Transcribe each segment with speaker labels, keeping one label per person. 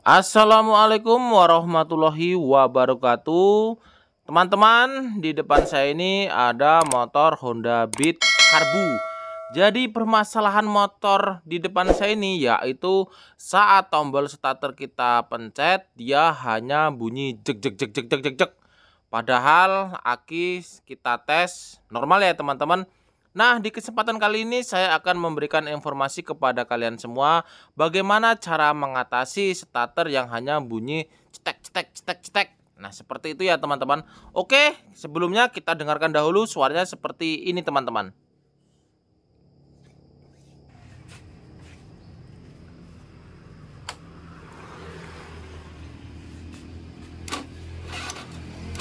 Speaker 1: Assalamualaikum warahmatullahi wabarakatuh. Teman-teman, di depan saya ini ada motor Honda Beat Karbu. Jadi permasalahan motor di depan saya ini yaitu saat tombol starter kita pencet dia hanya bunyi jek jek jek jek jek jek jek. Padahal aki kita tes normal ya teman-teman Nah, di kesempatan kali ini saya akan memberikan informasi kepada kalian semua bagaimana cara mengatasi starter yang hanya bunyi cetek cetek cetek cetek. Nah, seperti itu ya teman-teman. Oke, sebelumnya kita dengarkan dahulu suaranya seperti ini teman-teman.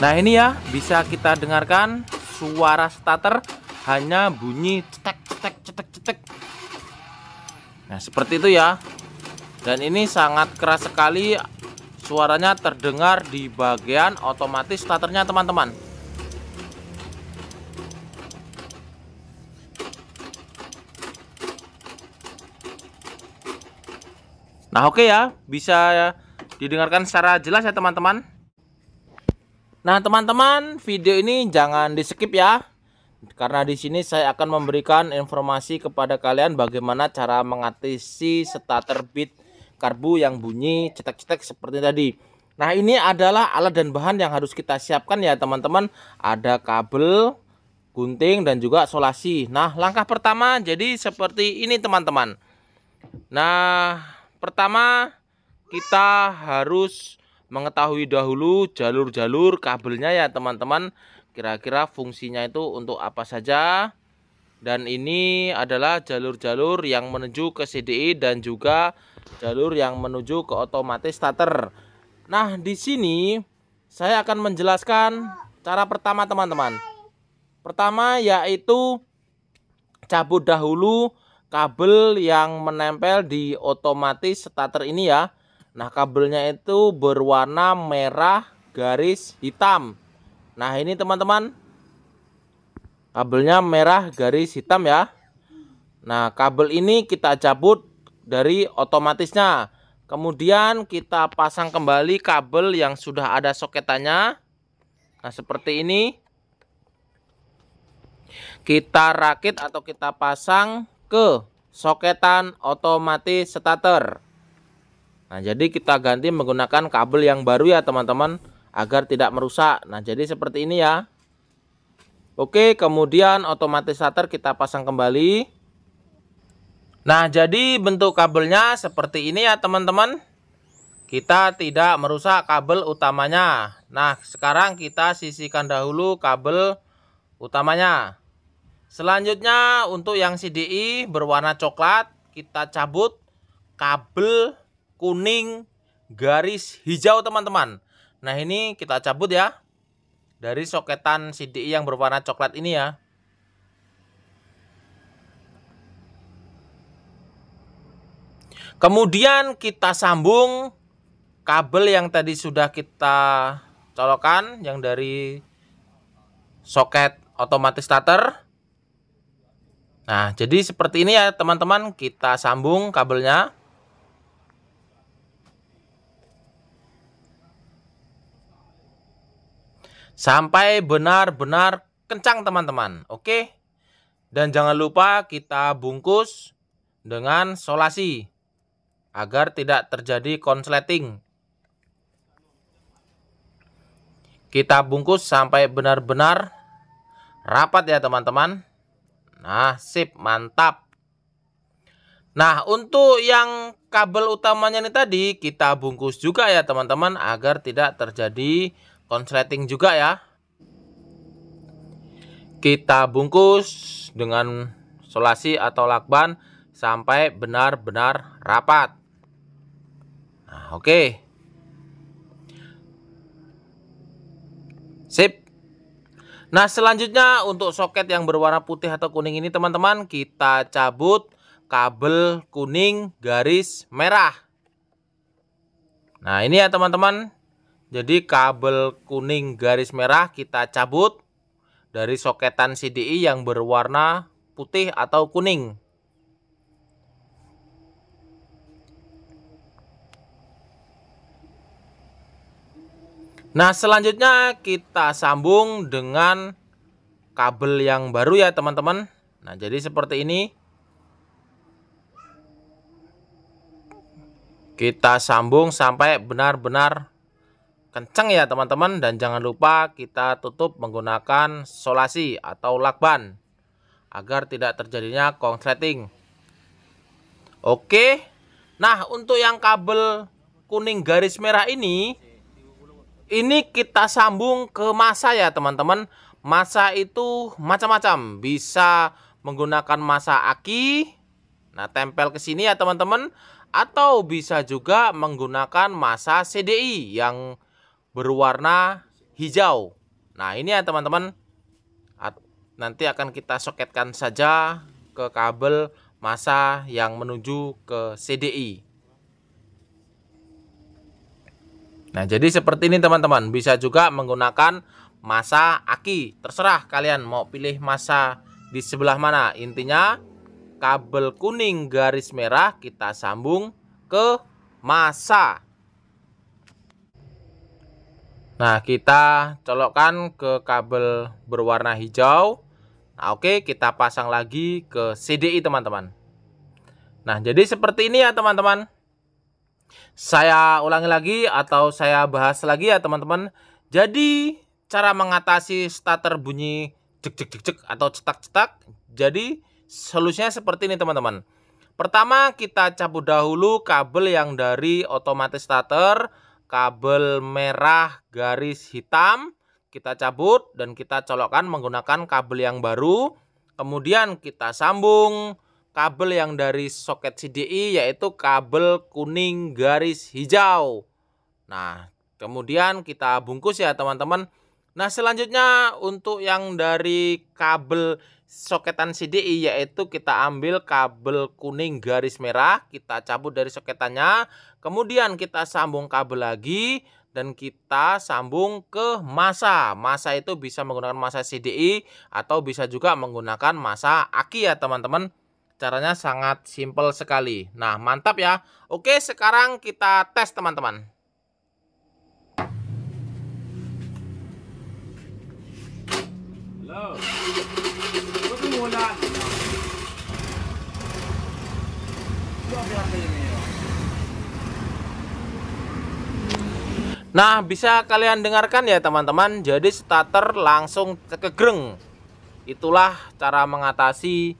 Speaker 1: Nah, ini ya bisa kita dengarkan suara starter hanya bunyi cetek cetek cetek cetek nah seperti itu ya dan ini sangat keras sekali suaranya terdengar di bagian otomatis starternya teman-teman Nah oke okay ya, bisa didengarkan secara jelas ya teman-teman. Nah teman-teman, video ini jangan di skip ya. Karena di sini saya akan memberikan informasi kepada kalian bagaimana cara mengatasi starter bit karbu yang bunyi cetek-cetek seperti tadi. Nah, ini adalah alat dan bahan yang harus kita siapkan ya, teman-teman. Ada kabel, gunting dan juga solasi. Nah, langkah pertama jadi seperti ini, teman-teman. Nah, pertama kita harus mengetahui dahulu jalur-jalur kabelnya ya teman-teman kira-kira fungsinya itu untuk apa saja dan ini adalah jalur-jalur yang menuju ke CDI dan juga jalur yang menuju ke otomatis starter nah di sini saya akan menjelaskan cara pertama teman-teman pertama yaitu cabut dahulu kabel yang menempel di otomatis starter ini ya Nah, kabelnya itu berwarna merah garis hitam. Nah, ini teman-teman. Kabelnya merah garis hitam ya. Nah, kabel ini kita cabut dari otomatisnya. Kemudian kita pasang kembali kabel yang sudah ada soketannya. Nah, seperti ini. Kita rakit atau kita pasang ke soketan otomatis starter. Nah, jadi kita ganti menggunakan kabel yang baru ya, teman-teman, agar tidak merusak. Nah, jadi seperti ini ya. Oke, kemudian otomatis shutter kita pasang kembali. Nah, jadi bentuk kabelnya seperti ini ya, teman-teman. Kita tidak merusak kabel utamanya. Nah, sekarang kita sisihkan dahulu kabel utamanya. Selanjutnya untuk yang CDI berwarna coklat kita cabut kabel kuning, garis hijau teman-teman. Nah ini kita cabut ya dari soketan CDI yang berwarna coklat ini ya. Kemudian kita sambung kabel yang tadi sudah kita colokan yang dari soket otomatis starter. Nah, jadi seperti ini ya teman-teman, kita sambung kabelnya. sampai benar-benar kencang teman-teman. Oke. Dan jangan lupa kita bungkus dengan solasi agar tidak terjadi konsleting. Kita bungkus sampai benar-benar rapat ya teman-teman. Nah, sip, mantap. Nah, untuk yang kabel utamanya ini tadi kita bungkus juga ya teman-teman agar tidak terjadi konsleting juga ya. Kita bungkus dengan solasi atau lakban sampai benar-benar rapat. Nah, oke. Okay. Sip. Nah, selanjutnya untuk soket yang berwarna putih atau kuning ini teman-teman, kita cabut kabel kuning garis merah. Nah, ini ya teman-teman, jadi kabel kuning garis merah kita cabut dari soketan CDI yang berwarna putih atau kuning. Nah, selanjutnya kita sambung dengan kabel yang baru ya, teman-teman. Nah, jadi seperti ini. Kita sambung sampai benar-benar kencang ya teman-teman dan jangan lupa kita tutup menggunakan solasi atau lakban agar tidak terjadinya konsleting. Oke. Nah, untuk yang kabel kuning garis merah ini ini kita sambung ke masa ya, teman-teman. Masa itu macam-macam, bisa menggunakan masa aki. Nah, tempel ke sini ya, teman-teman, atau bisa juga menggunakan masa CDI yang berwarna hijau. Nah, ini ya teman-teman. Nanti akan kita soketkan saja ke kabel masa yang menuju ke CDI. Nah, jadi seperti ini teman-teman. Bisa juga menggunakan masa aki. Terserah kalian mau pilih masa di sebelah mana. Intinya kabel kuning garis merah kita sambung ke masa. Nah, kita colokkan ke kabel berwarna hijau. Nah, oke, kita pasang lagi ke CDI, teman-teman. Nah, jadi seperti ini ya, teman-teman. Saya ulangi lagi atau saya bahas lagi ya, teman-teman. Jadi, cara mengatasi starter bunyi cek cek cek cek atau cetak-cetak. Jadi, solusinya seperti ini, teman-teman. Pertama, kita cabut dahulu kabel yang dari otomatis starter kabel merah garis hitam kita cabut dan kita colokkan menggunakan kabel yang baru kemudian kita sambung kabel yang dari soket CDI yaitu kabel kuning garis hijau nah kemudian kita bungkus ya teman-teman nah selanjutnya untuk yang dari kabel soketan CDI yaitu kita ambil kabel kuning garis merah, kita cabut dari soketannya, kemudian kita sambung kabel lagi dan kita sambung ke masa. Masa itu bisa menggunakan masa CDI atau bisa juga menggunakan masa aki ya teman-teman. Caranya sangat simpel sekali. Nah, mantap ya. Oke, sekarang kita tes teman-teman. Nah, bisa kalian dengarkan ya teman-teman. Jadi starter langsung kegreng. Itulah cara mengatasi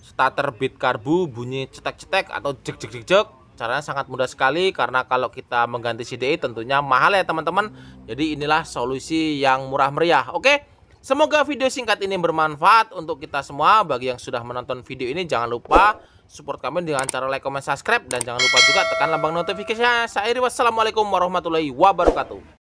Speaker 1: starter bit karbu bunyi cetek-cetek atau jek-jek-jek caranya sangat mudah sekali karena kalau kita mengganti CDI tentunya mahal ya teman-teman jadi inilah solusi yang murah meriah oke Semoga video singkat ini bermanfaat untuk kita semua. Bagi yang sudah menonton video ini, jangan lupa support kami dengan cara like, comment, subscribe. Dan jangan lupa juga tekan lambang notifikasinya. Saya Wassalamualaikum warahmatullahi wabarakatuh.